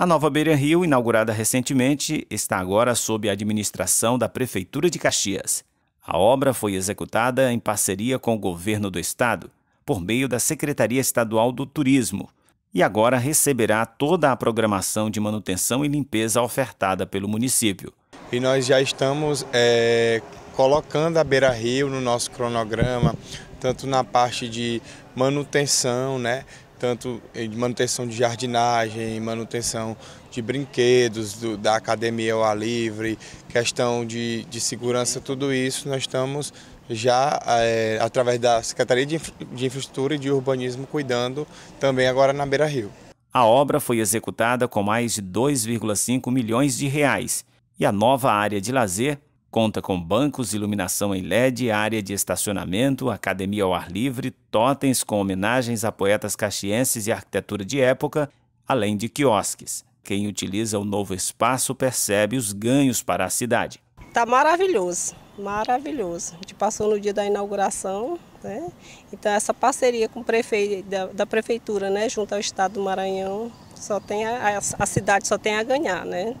A nova Beira Rio, inaugurada recentemente, está agora sob a administração da Prefeitura de Caxias. A obra foi executada em parceria com o governo do estado, por meio da Secretaria Estadual do Turismo, e agora receberá toda a programação de manutenção e limpeza ofertada pelo município. E nós já estamos é, colocando a Beira Rio no nosso cronograma, tanto na parte de manutenção, né, tanto de manutenção de jardinagem, manutenção de brinquedos, do, da academia ao ar livre, questão de, de segurança, tudo isso nós estamos já é, através da Secretaria de, Infra de Infraestrutura e de Urbanismo cuidando também agora na Beira Rio. A obra foi executada com mais de 2,5 milhões de reais e a nova área de lazer Conta com bancos, iluminação em LED, área de estacionamento, academia ao ar livre, totens com homenagens a poetas caxienses e arquitetura de época, além de quiosques. Quem utiliza o novo espaço percebe os ganhos para a cidade. Está maravilhoso, maravilhoso. A gente passou no dia da inauguração, né? então essa parceria com o prefeito, da, da prefeitura, né? junto ao estado do Maranhão, só tem a, a, a cidade só tem a ganhar, né?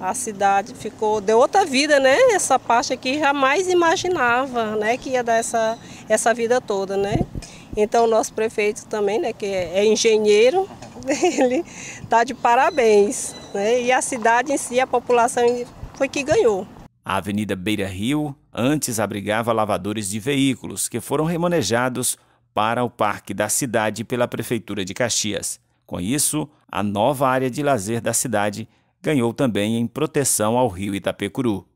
a cidade ficou deu outra vida, né? Essa parte aqui jamais imaginava, né, que ia dar essa essa vida toda, né? Então o nosso prefeito também, né, que é, é engenheiro, ele tá de parabéns, né? E a cidade em si, a população foi que ganhou. A Avenida Beira Rio antes abrigava lavadores de veículos que foram remanejados para o Parque da Cidade pela Prefeitura de Caxias. Com isso, a nova área de lazer da cidade ganhou também em proteção ao rio Itapecuru.